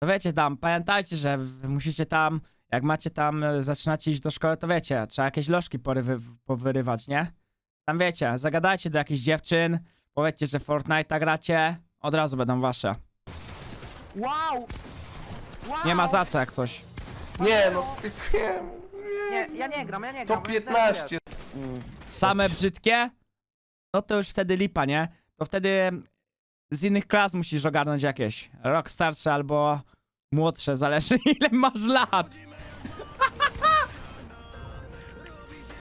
to wiecie tam, pamiętajcie, że musicie tam, jak macie tam, e, zaczynacie iść do szkoły, to wiecie, trzeba jakieś lożki porywy, powyrywać, nie? Tam wiecie, zagadajcie do jakichś dziewczyn, powiedzcie, że Fortnite gracie, od razu będą wasze. Wow! wow. Nie ma za co jak coś. Nie no, no spytujemy. Nie, ja nie gram, ja nie gram. To 15. Same brzydkie? No to już wtedy lipa, nie? To wtedy z innych klas musisz ogarnąć jakieś. Rok starsze albo młodsze, zależy ile masz lat.